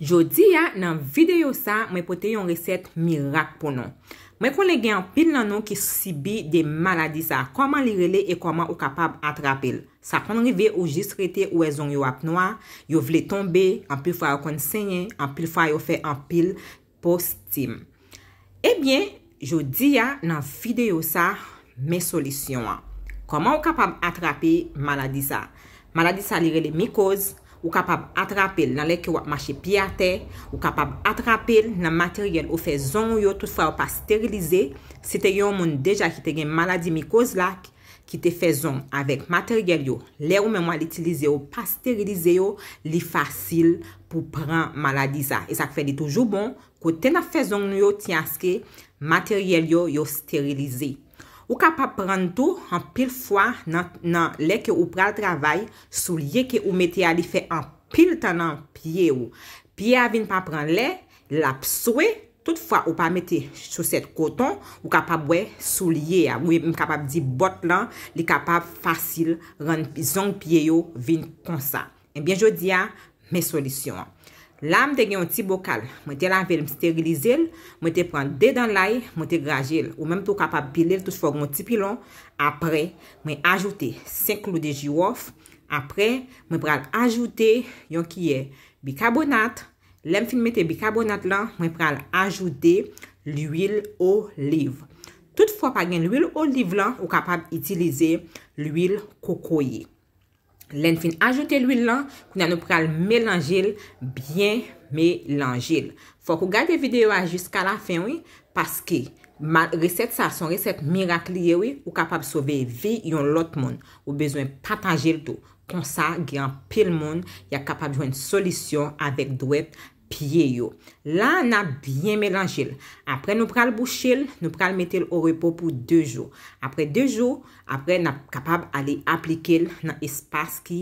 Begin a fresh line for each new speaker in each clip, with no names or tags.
Jodi ya nan videyo sa, mwen pote yon resept mirak pou nou. Mwen kon legye an pil nan nou ki sibie de maladi sa. Koman li rele e koman ou kapab atrapil? Sa kon rive ou jist rete ou e zon yo apnwa, yo vle tombe, an pil fwa yo konsenye, an pil fwa yo fe an pil postim. Ebyen, jodi ya nan videyo sa, me solisyon an. Koman ou kapab atrapil maladi sa? Maladi sa li rele mikoz, Ou kapab atrapel nan leke wap mache piyate, ou kapab atrapel nan materyel ou fezon yo tout fra ou pa sterilize. Se te yon moun deja ki te gen maladi mikoz lak, ki te fezon avek materyel yo, le ou men wale itilize yo, pa sterilize yo, li fasil pou pran maladi za. E sak fe li toujou bon, kote na fezon yo tianske, materyel yo, yo sterilize. Ou kapap pran tou an pil fwa nan le ke ou pral travay sou liye ke ou mette a li fe an pil tanan piye ou. Piye a vin pa pran le, la pswe, tout fwa ou pa mette sou set koton, ou kapap we sou liye a. Ou e m kapap di bot lan, li kapap fasil ran zon piye yo vin konsa. Ebyen eh jodi a, me solisyon an. Lam te gen yon ti bokal, mwen te lave yon sterilize l, mwen te pran de dan lay, mwen te graje l, ou menm tou kapab pile l tou chfog yon ti pilon. Apre, mwen ajoute 5 lou de jywof, apre, mwen pral ajoute yon kiye bikabonat, lem fin mwen te bikabonat lan, mwen pral ajoute l yuil oliv. Tout fwa pa gen l yuil oliv lan, ou kapab itilize l yuil koko yek. Len fin ajote lwi lan, kou nan nou pral melanjil, byen melanjil. Fok ou gade videyo a jiska la fin, oui, paske, ma resep sa, son resep mirakli, oui, ou kapab sove vi yon lot moun. Ou bezwen patanjil tou. Kon sa, gyan pil moun, ya kapab jwen solisyon avek dwet Piye yo. La, na byen melanjil. Apre nou pral bouchil, nou pral metil o repo pou 2 jou. Apre 2 jou, apre na kapab ali aplikil nan espas ki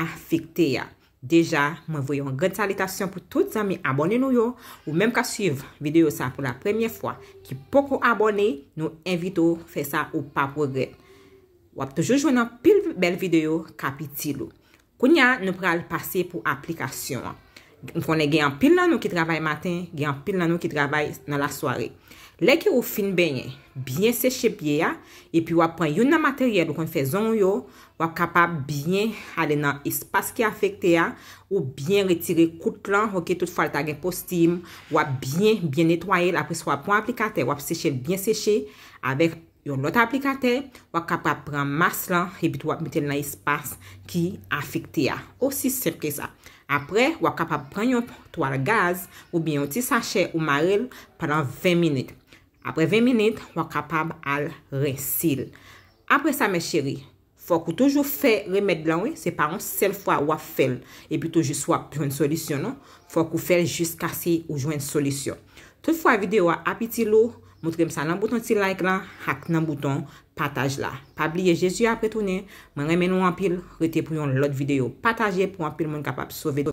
afikte ya. Deja, mwen voyon gwen salikasyon pou tout zami abone nou yo. Ou menm ka suyv videyo sa pou la premiye fwa. Ki pokou abone, nou invito fe sa ou pa progrè. Wap toujou jounan pil bel videyo kapiti lo. Koun ya, nou pral pase pou aplikasyon an. Nou konnen gen an pil nan nou ki travay maten, gen an pil nan nou ki travay nan la soare. Lè ki ou fin bènyen, byen seche bye ya, epi wap pren yon nan materyel wakon fè zon yo, wap kapap byen ale nan espas ki afekte ya, ou byen retire kout lan, ok, tout falta gen postim, wap byen, byen netwayel, apres wap pon aplikate, wap seche, byen seche, avek yon lot aplikate, wap kapap pren mas lan, epi wap metel nan espas ki afekte ya. Osi sepke sa. apre wak kapab pren yon to al gaz ou bi yon ti sache ou marel panan 20 minit. Apre 20 minit, wak kapab al resil. Apre sa, mè chéri, fò kou toujou fè remèd lan wè, se pa an sel fwa wak fèl, e pito jis wak jou an solisyon nou, fò kou fèl jis kasi ou jou an solisyon. Tout fwa vide wak apiti lou, Moutrem sa nan bouton ti like la, hak nan bouton pataj la. Pabliye Jezu apretounen, man remen nou anpil, rete pou yon lot videyo pataje pou anpil moun kapap sove.